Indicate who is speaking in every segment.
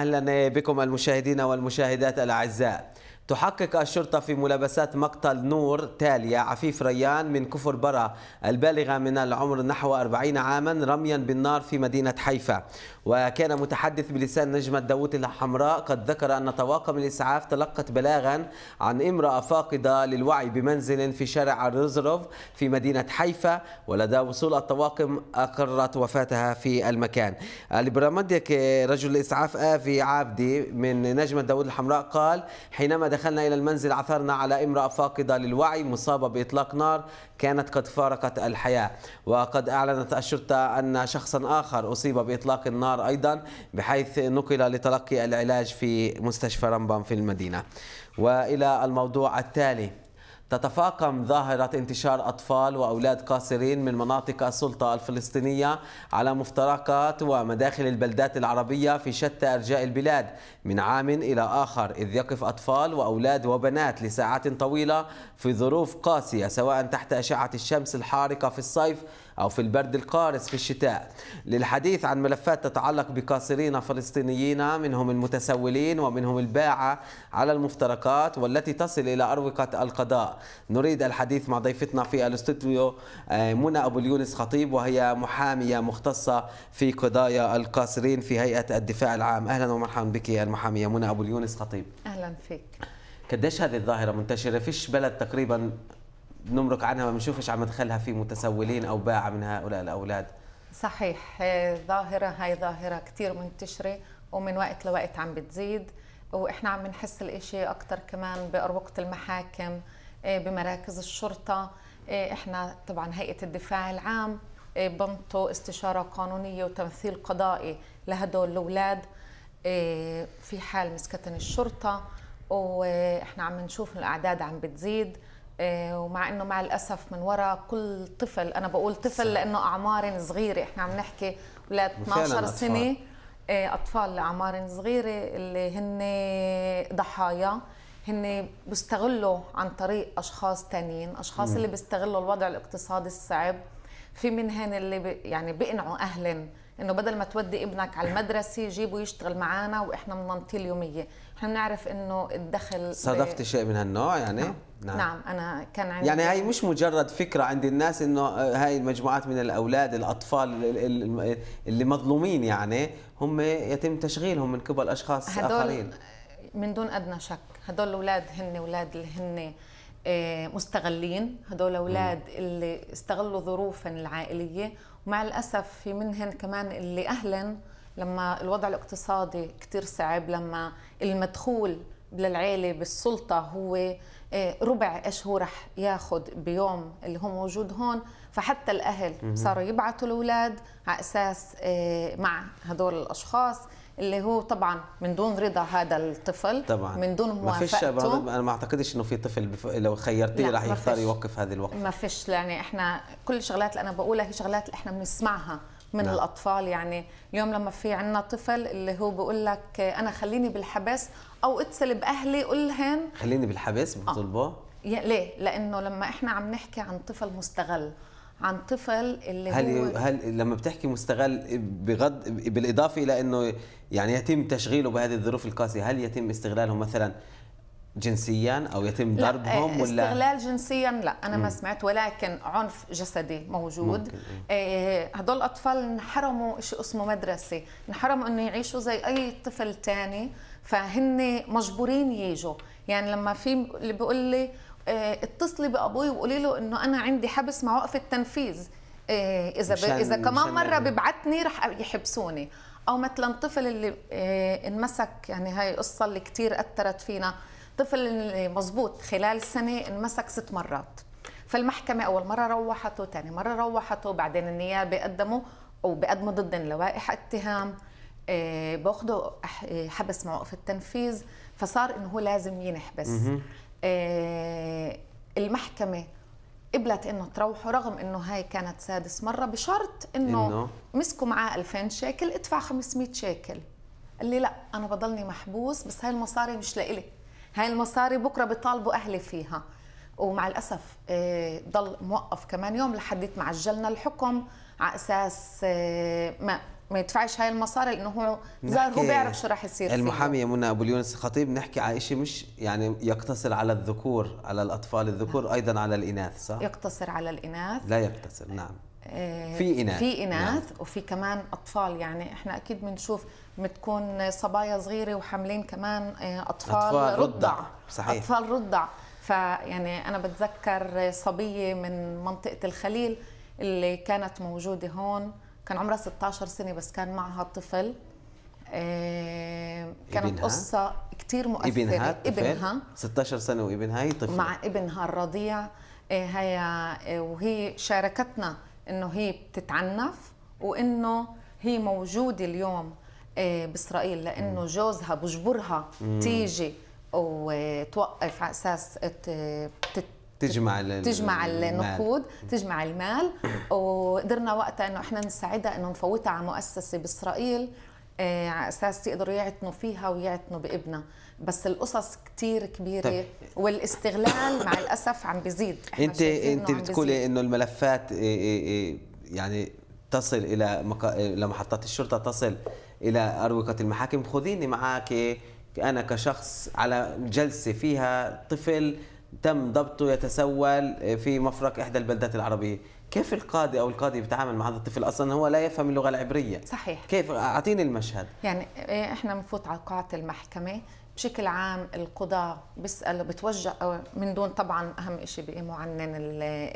Speaker 1: أهلا بكم المشاهدين والمشاهدات الأعزاء تحقق الشرطة في ملابسات مقتل نور تاليا عفيف ريان من كفر برا البالغة من العمر نحو 40 عاما رميا بالنار في مدينة حيفا وكان متحدث بلسان نجمة داوود الحمراء قد ذكر أن طواقم الإسعاف تلقت بلاغا عن امرأة فاقدة للوعي بمنزل في شارع الرزروف في مدينة حيفا ولدى وصول الطواقم أقرت وفاتها في المكان البرامديك رجل الإسعاف آفي عابدي من نجمة داوود الحمراء قال حينما دخلنا إلى المنزل عثرنا على امرأة فاقدة للوعي مصابة بإطلاق نار كانت قد فارقت الحياة وقد أعلنت الشرطة أن شخصا آخر أصيب بإطلاق النار أيضا بحيث نقل لتلقي العلاج في مستشفى رمبان في المدينة وإلى الموضوع التالي تتفاقم ظاهرة انتشار أطفال وأولاد قاصرين من مناطق السلطة الفلسطينية على مفترقات ومداخل البلدات العربية في شتى أرجاء البلاد من عام إلى آخر إذ يقف أطفال وأولاد وبنات لساعات طويلة في ظروف قاسية سواء تحت أشعة الشمس الحارقة في الصيف أو في البرد القارس في الشتاء للحديث عن ملفات تتعلق بقاصرين فلسطينيين منهم المتسولين ومنهم الباعة على المفترقات والتي تصل إلى أروقة القضاء نريد الحديث مع ضيفتنا في الاستوديو آه، منى أبو اليونس خطيب وهي محامية مختصة في قضايا القاصرين في هيئة الدفاع العام أهلا ومرحبا بك يا المحامية منى أبو اليونس خطيب أهلا فيك قديش هذه الظاهرة منتشرة؟ فيش بلد تقريبا بنمرق عنها ما بنشوفش عم ندخلها في متسولين او باعه من هؤلاء الاولاد
Speaker 2: صحيح آه، ظاهره هاي ظاهره كثير منتشره ومن وقت لوقت عم بتزيد واحنا عم نحس الاشي اكثر كمان باروقه المحاكم آه، بمراكز الشرطه آه، احنا طبعا هيئه الدفاع العام بنطوا استشاره قانونيه وتمثيل قضائي لهدول الاولاد في حال مسكتن الشرطه واحنا عم نشوف الاعداد عم بتزيد آه، ومع انه مع الاسف من وراء كل طفل انا بقول طفل لانه اعمار صغيره احنا عم نحكي ل 12 سنه إيه، اطفال لاعمار صغيره اللي هن ضحايا هن بيستغلوا عن طريق اشخاص ثانيين اشخاص م. اللي بيستغلوا الوضع الاقتصادي الصعب في من هن اللي يعني بيقنعوا اهلهم انه بدل ما تودي ابنك على المدرسه جيبه يشتغل معنا واحنا بننطيه اليوميه احنا بنعرف انه الدخل صادفت ب...
Speaker 1: شيء من هالنوع يعني نعم. نعم. نعم
Speaker 2: انا كان عندي يعني
Speaker 1: هاي مش مجرد فكره عند الناس انه آه، هاي المجموعات من الاولاد الاطفال اللي مظلومين يعني هم يتم تشغيلهم من قبل اشخاص اخرين
Speaker 2: من دون ادنى شك هدول الاولاد هن اولاد اللي هن آه، مستغلين هدول اولاد اللي استغلوا ظروفا العائليه مع الأسف في منهن كمان اللي أهلن لما الوضع الاقتصادي كتير صعب لما المدخول للعيلة بالسلطة هو آه، ربع ايش هو رح ياخذ بيوم اللي هو موجود هون فحتى الاهل صاروا يبعثوا الاولاد على اساس آه، مع هدول الاشخاص اللي هو طبعا من دون رضا هذا الطفل طبعا من دون موافقته ما فيش
Speaker 1: انا ما اعتقدش انه في طفل بف... لو خيرتيه راح يختار يوقف هذه الوقفه
Speaker 2: ما فيش يعني احنا كل الشغلات اللي انا بقولها هي شغلات اللي احنا بنسمعها من لا. نعم. الاطفال يعني اليوم لما في عندنا طفل اللي هو بقول لك انا خليني بالحبس او اتصل باهلي قول لهم
Speaker 1: خليني بالحبس بتطلبوا آه.
Speaker 2: ليه لانه لما احنا عم نحكي عن طفل مستغل عن طفل اللي هل هو
Speaker 1: هل لما بتحكي مستغل بغض بالاضافه الى انه يعني يتم تشغيله بهذه الظروف القاسيه هل يتم استغلاله مثلا جنسيا او يتم ضربهم إيه، ولا استغلال
Speaker 2: جنسيا لا انا ما سمعت ولكن عنف جسدي موجود إيه. إيه، هدول الاطفال انحرموا شيء اسمه مدرسه انحرموا انه يعيشوا زي اي طفل تاني فهن مجبورين يجوا يعني لما في اللي بيقول لي آه، اتصلي بابوي وقولي له انه انا عندي حبس مع وقف التنفيذ آه، اذا اذا كمان مره ببعتني رح يحبسوني او مثلا طفل اللي آه، انمسك يعني هاي قصه اللي كثير اثرت فينا طفل مزبوط خلال سنه انمسك ست مرات فالمحكمه اول مره روحته ثاني مره روحته بعدين النيابه قدموا او بقدموا ضد لوائح اتهام باخذوا حبس موقف التنفيذ فصار انه هو لازم ينحبس آه، المحكمه قبلت انه تروحوا رغم انه هاي كانت سادس مره بشرط انه, إنه مسكوا معاه 2000 شيكل ادفع 500 شيكل قال لي لا انا بضلني محبوس بس هاي المصاري مش لإلي هاي المصاري بكره بيطالبوا اهلي فيها ومع الاسف آه، ضل موقف كمان يوم لحد ما عجلنا الحكم على اساس آه، ما ما يدفعش هاي المصاري لانه هو ظاهر هو بيعرف شو راح يصير المحاميه
Speaker 1: منى ابو اليونس خطيب نحكي على شيء مش يعني يقتصر على الذكور على الاطفال الذكور نعم. ايضا على الاناث صح
Speaker 2: يقتصر على الاناث لا
Speaker 1: يقتصر نعم
Speaker 2: آه، في اناث في اناث نعم. وفي كمان اطفال يعني احنا اكيد بنشوف بتكون صبايا صغيره وحاملين كمان آه، اطفال, أطفال رضع صحيح اطفال رضع فيعني انا بتذكر صبيه من منطقه الخليل اللي كانت موجوده هون كان عمرها 16 سنه بس كان معها طفل آه، كانت ابنها؟ قصة كثير مؤثرة ابنها طفل؟ ابنها
Speaker 1: 16 سنة وابنها هي طفل مع
Speaker 2: ابنها الرضيع آه، هي آه، وهي شاركتنا انه هي بتتعنف وانه هي موجودة اليوم باسرائيل لانه جوزها بجبرها تيجي وتوقف على اساس
Speaker 1: تجمع تجمع النقود
Speaker 2: المال. تجمع المال وقدرنا وقتها انه احنا نساعدها انه نفوتها على مؤسسه باسرائيل آه، على اساس يقدروا يعتنوا فيها ويعتنوا بابنها بس القصص كتير كبيره طيب. والاستغلال مع الاسف عم بيزيد
Speaker 1: انت انت بتقولي انه الملفات إيه، إيه، إيه، يعني تصل الى مقا... لمحطات الشرطه تصل الى اروقه المحاكم خذيني معك انا كشخص على جلسه فيها طفل تم ضبطه يتسول في مفرق إحدى البلدات العربية كيف القاضي او القاضي بيتعامل مع هذا الطفل اصلا هو لا يفهم اللغه العبريه صحيح كيف اعطيني المشهد
Speaker 2: يعني إيه، احنا بنفوت على قاعه المحكمه بشكل عام القضاة بيسألوا بتوجه من دون طبعا أهم شيء بقيموا عنن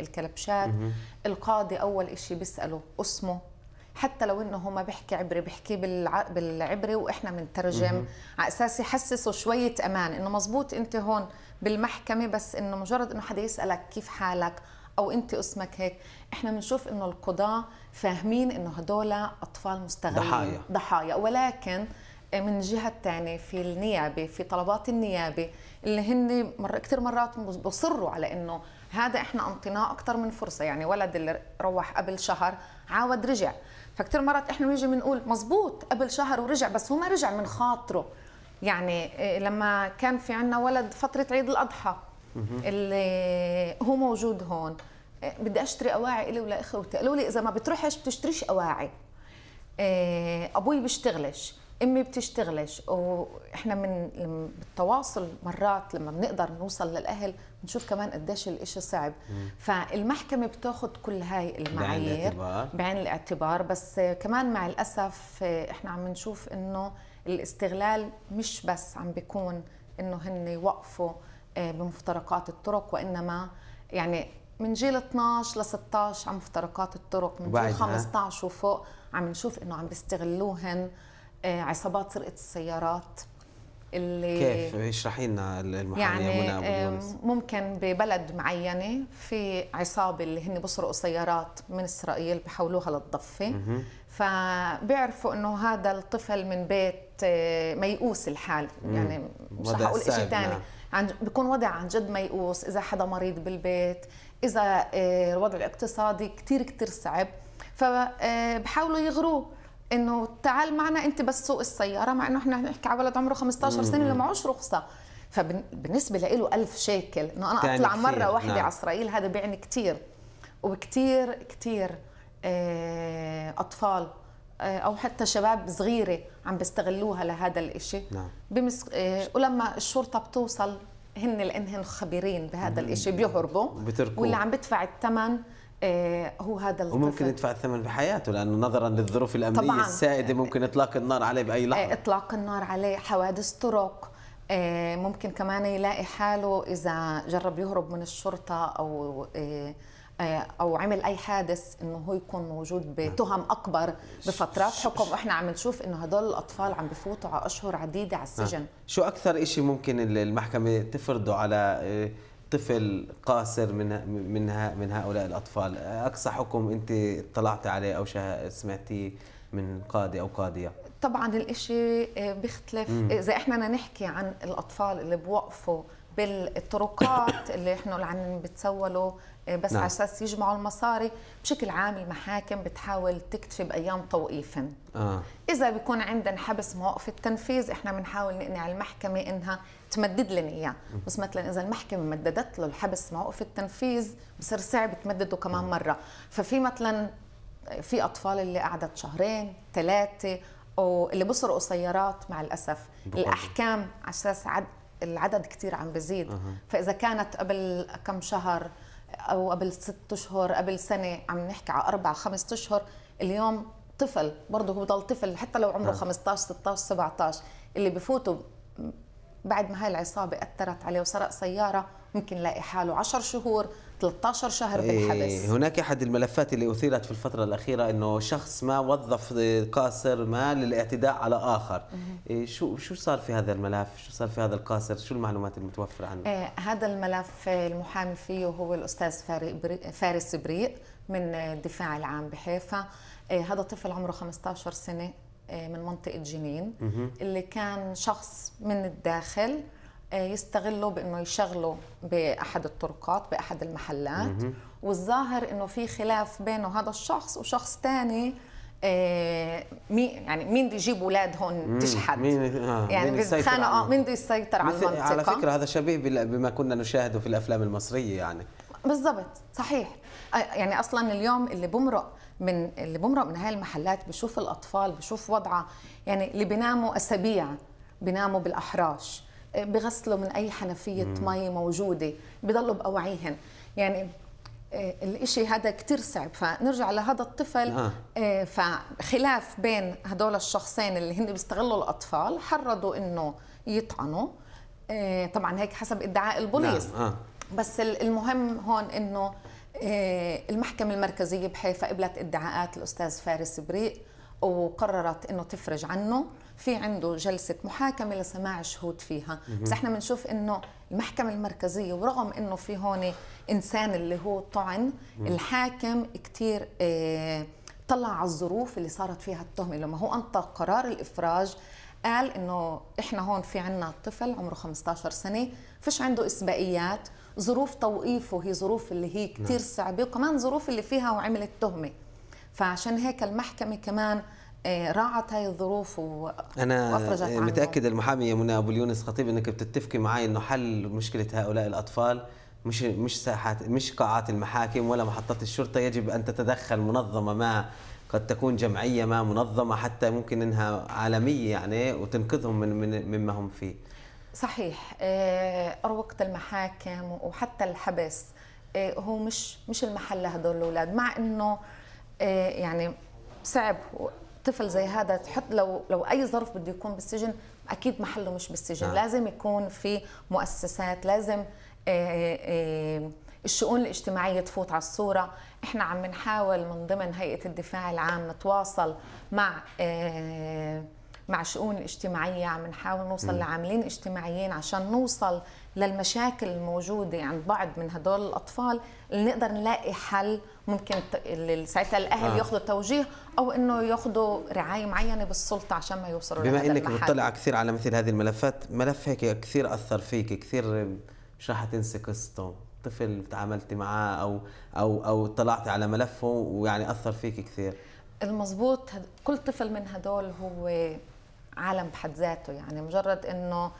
Speaker 2: الكلبشات القاضي أول شيء بيسأله اسمه حتى لو انه هو ما بيحكي عبري بيحكي بالع... بالعبري واحنا بنترجم على اساس يحسسه شويه امان انه مزبوط انت هون بالمحكمه بس انه مجرد انه حدا يسالك كيف حالك او انت اسمك هيك احنا بنشوف انه القضاه فاهمين انه هدول اطفال مستغلين ضحايا ضحايا ولكن من الجهه الثانيه في النيابه في طلبات النيابه اللي هن مر كثير مرات بصروا على انه هذا احنا انطيناه اكثر من فرصه يعني ولد اللي روح قبل شهر عاود رجع فكثير مرات احنا بنيجي بنقول مزبوط قبل شهر ورجع بس هو ما رجع من خاطره يعني آه، لما كان في عندنا ولد فتره عيد الاضحى اللي هو موجود هون آه، بدي اشتري اواعي الي ولاخوتي قالوا لي اذا ما بتروحش بتشتريش اواعي آه، ابوي بيشتغلش امي بتشتغلش واحنا من بالتواصل مرات لما بنقدر نوصل للاهل بنشوف كمان قديش الإشي صعب مم. فالمحكمه بتاخذ كل هاي المعايير بعين, بعين الاعتبار بس كمان مع الاسف احنا عم نشوف انه الاستغلال مش بس عم بيكون انه هن يوقفوا آه، بمفترقات الطرق وانما يعني من جيل 12 ل 16 عم مفترقات الطرق من جيل 15 وفوق عم نشوف انه عم بيستغلوهن آه، عصابات سرقه السيارات اللي كيف
Speaker 1: اشرحي لنا المحاميه يعني منى ابو آه،
Speaker 2: ممكن ببلد معينه في عصابه اللي هن بيسرقوا سيارات من اسرائيل بحولوها للضفه فبيعرفوا انه هذا الطفل من بيت آه، ميؤوس الحال يعني مش رح اقول شيء ثاني عن بيكون وضع عن جد ميؤوس اذا حدا مريض بالبيت اذا الوضع الاقتصادي كثير كثير صعب فبحاولوا يغروه انه تعال معنا انت بس سوق السياره مع انه احنا بنحكي على ولد عمره 15 سنه اللي معوش رخصه فبالنسبه له ألف شيكل انه انا اطلع مره واحده نعم. على اسرائيل هذا بيعني كثير وكثير كثير آه، اطفال آه، او حتى شباب صغيره عم بيستغلوها لهذا الإشي نعم. بمس... آه، ولما الشرطه بتوصل هن لانهم خبيرين بهذا الإشي بيهربوا
Speaker 1: بتركوه. واللي عم
Speaker 2: بدفع الثمن آه، هو هذا الطفل وممكن يدفع
Speaker 1: الثمن بحياته لانه نظرا للظروف الامنيه طبعاً السائده ممكن اطلاق النار عليه باي لحظه آه،
Speaker 2: اطلاق النار عليه حوادث طرق آه، ممكن كمان يلاقي حاله اذا جرب يهرب من الشرطه او او عمل اي حادث انه هو يكون موجود بتهم اكبر بفترات حكم واحنا عم نشوف انه هدول الاطفال عم بفوتوا على اشهر عديده على السجن
Speaker 1: شو اكثر شيء ممكن المحكمه تفرضه على طفل قاصر من من من هؤلاء الاطفال اقصى حكم انت اطلعت عليه او سمعتيه من قاضي او قاضيه
Speaker 2: طبعا الاشي آه، بيختلف اذا احنا نحكي عن الاطفال اللي بوقفوا بالطرقات اللي احنا اللي عم بتسولوا آه، بس نعم. على اساس يجمعوا المصاري بشكل عام المحاكم بتحاول تكتفي بايام توقيف آه. اذا بيكون عندنا حبس موقف التنفيذ احنا بنحاول نقنع المحكمه انها تمدد لنا اياه بس مثلا اذا المحكمه مددت له الحبس موقف التنفيذ بصير صعب تمدده كمان نعم. مره ففي مثلا آه، في اطفال اللي قعدت شهرين ثلاثه واللي بيسرقوا سيارات مع الاسف بقى. الاحكام على اساس العدد كثير عم بزيد أه. فاذا كانت قبل كم شهر او قبل ست اشهر قبل سنه عم نحكي على اربع خمس اشهر اليوم طفل برضه هو ضل طفل حتى لو عمره أه. 15 16 17 اللي بفوتوا بعد ما هاي العصابه اثرت عليه وسرق سياره ممكن لاقي حاله 10 شهور 13 شهر بالحبس إيه، هناك
Speaker 1: أحد الملفات اللي أثيرت في الفترة الأخيرة أنه شخص ما وظف قاصر ما للاعتداء على آخر إيه، شو شو صار في هذا الملف شو صار في هذا القاصر شو المعلومات المتوفرة عنه إيه،
Speaker 2: هذا الملف المحامي فيه هو الأستاذ فارس بريق من الدفاع العام بحيفا هذا طفل عمره 15 سنة من منطقة جنين اللي كان شخص من الداخل آه، يستغلوا بانه يشغلوا باحد الطرقات باحد المحلات مم. والظاهر انه في خلاف بينه هذا الشخص وشخص ثاني آه، مين يعني مين بده يجيب اولاد هون تشحد مين
Speaker 1: آه يعني بيتخانقوا
Speaker 2: مين آه، بده يسيطر على المنطقه على فكره هذا
Speaker 1: شبيه بما كنا نشاهده في الافلام المصريه يعني
Speaker 2: بالضبط صحيح يعني اصلا اليوم اللي بمرق من اللي بمرق من هاي المحلات بشوف الاطفال بشوف وضعها يعني اللي بيناموا اسابيع بيناموا بالاحراش بغسلوا من اي حنفيه مي موجوده بضلوا باوعيهن يعني آه، الإشي هذا كتير صعب فنرجع لهذا الطفل آه. آه. فخلاف بين هدول الشخصين اللي هن بيستغلوا الأطفال حرضوا إنه يطعنوا آه، طبعا هيك حسب ادعاء البوليس نعم. آه. بس المهم هون إنه المحكمة المركزية بحيفا قبلت ادعاءات الأستاذ فارس بريق وقررت إنه تفرج عنه في عنده جلسه محاكمه لسماع شهود فيها بس احنا بنشوف انه المحكمه المركزيه ورغم انه في هون انسان اللي هو طعن الحاكم كثير اه طلع على الظروف اللي صارت فيها التهمه لما هو انطى قرار الافراج قال انه احنا هون في عنا طفل عمره 15 سنه فش عنده اسبائيات ظروف توقيفه هي ظروف اللي هي كثير نعم. صعبه وكمان ظروف اللي فيها وعملت تهمه فعشان هيك المحكمه كمان آه، راعت هاي الظروف وافرجت
Speaker 1: انا متاكد المحاميه منى ابو اليونس خطيب انك بتتفقي معي انه حل مشكله هؤلاء الاطفال مش مش ساحات مش قاعات المحاكم ولا محطات الشرطه يجب ان تتدخل منظمه ما قد تكون جمعيه ما منظمه حتى ممكن انها عالميه يعني وتنقذهم من, من مما هم فيه
Speaker 2: صحيح آه، اروقه المحاكم وحتى الحبس آه، هو مش مش المحل لهدول الاولاد مع انه يعني صعب طفل زي هذا تحط لو لو اي ظرف بده يكون بالسجن اكيد محله مش بالسجن نعم. لازم يكون في مؤسسات لازم آه، آه، الشؤون الاجتماعية تفوت على الصورة احنا عم نحاول من ضمن هيئة الدفاع العام نتواصل مع آه، مع شؤون الاجتماعية عم نحاول نوصل لعاملين اجتماعيين عشان نوصل للمشاكل الموجودة عند بعض من هدول الأطفال اللي نقدر نلاقي حل ممكن ساعتها الأهل آه. ياخذوا توجيه أو إنه ياخذوا رعاية معينة بالسلطة عشان ما يوصلوا بما إنك مطلعة
Speaker 1: كثير على مثل هذه الملفات ملف هيك كثير أثر فيك كثير مش راح تنسي قصته طفل تعاملتي معاه أو أو أو طلعتي على ملفه ويعني أثر فيك كثير
Speaker 2: المضبوط كل طفل من هدول هو عالم بحد ذاته يعني مجرد انه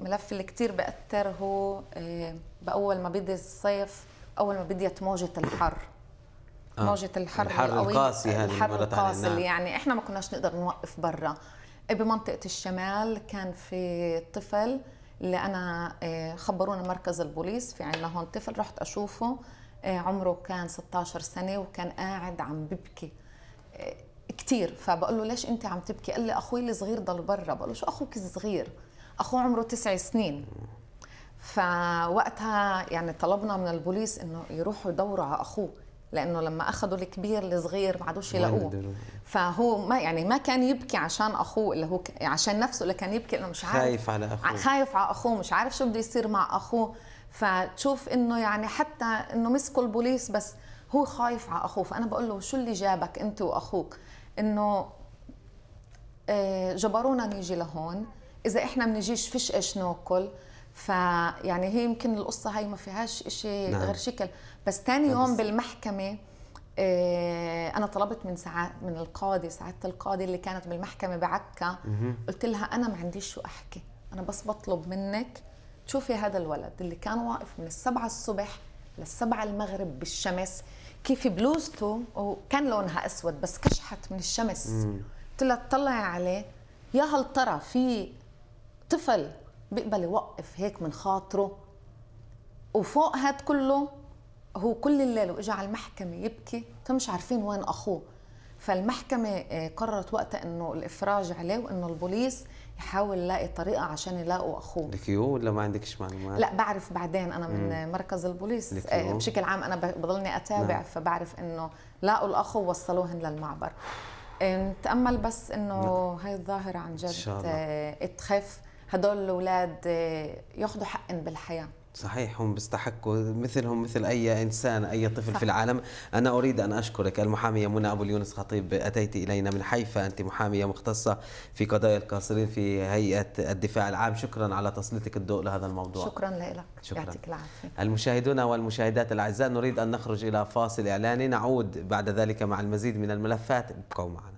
Speaker 2: ملف اللي كثير بأثر هو آه، بأول ما بدي الصيف أول ما بديت موجة الحر آه. موجة الحر الحر القاسي هذه الحر القاسي نعم. يعني احنا ما كناش نقدر نوقف برا إيه، بمنطقة الشمال كان في طفل اللي انا آه، خبرونا مركز البوليس في عندنا هون طفل رحت اشوفه آه، عمره كان 16 سنة وكان قاعد عم ببكي كتير فبقول له ليش انت عم تبكي قال لي اخوي الصغير ضل برا بقول له شو اخوك الصغير اخوه عمره تسع سنين فوقتها يعني طلبنا من البوليس انه يروحوا يدوروا على اخوه لانه لما اخذوا الكبير الصغير ما عادوش يلاقوه فهو ما يعني ما كان يبكي عشان اخوه اللي هو عشان نفسه اللي كان يبكي انه مش عارف خايف
Speaker 1: على اخوه خايف
Speaker 2: على اخوه مش عارف شو بده يصير مع اخوه فتشوف انه يعني حتى انه مسكوا البوليس بس هو خايف على اخوه فانا بقول له شو اللي جابك انت واخوك انه آه، جبرونا نيجي لهون اذا احنا بنجيش فيش ايش ناكل فيعني هي يمكن القصه هاي ما فيهاش شيء نعم. غير شكل بس ثاني يوم بالمحكمه آه، انا طلبت من ساعات من القاضي سعاده القاضي اللي كانت بالمحكمه بعكا قلت لها انا ما عنديش شو احكي انا بس بطلب منك تشوفي هذا الولد اللي كان واقف من السبعة الصبح للسبعة المغرب بالشمس كيف بلوزته وكان لونها اسود بس كشحت من الشمس قلت لها اطلعي عليه يا هل ترى في طفل بيقبل يوقف هيك من خاطره وفوق هاد كله هو كل الليل واجى على المحكمه يبكي مش عارفين وين اخوه فالمحكمه آه، قررت وقتها انه الافراج عليه وانه البوليس يحاول يلاقي طريقه عشان يلاقوا اخوه
Speaker 1: لك يو ولا ما عندكش معلومات لا
Speaker 2: بعرف بعدين انا من مم. مركز البوليس آه، بشكل عام انا بضلني اتابع نعم. فبعرف انه لاقوا الاخو ووصلوهن للمعبر نتامل بس انه نعم. هاي الظاهره عن جد آه، تخف هدول الاولاد آه، ياخذوا حق بالحياه
Speaker 1: صحيح هم بيستحقوا مثلهم مثل اي انسان اي طفل صح. في العالم انا اريد ان اشكرك المحاميه منى ابو اليونس خطيب اتيت الينا من حيفا انت محاميه مختصه في قضايا القاصرين في هيئه الدفاع العام شكرا على تسليطك الضوء لهذا الموضوع شكرا
Speaker 2: لك شكرا يعطيك العافيه
Speaker 1: المشاهدون والمشاهدات الاعزاء نريد ان نخرج الى فاصل اعلاني نعود بعد ذلك مع المزيد من الملفات ابقوا معنا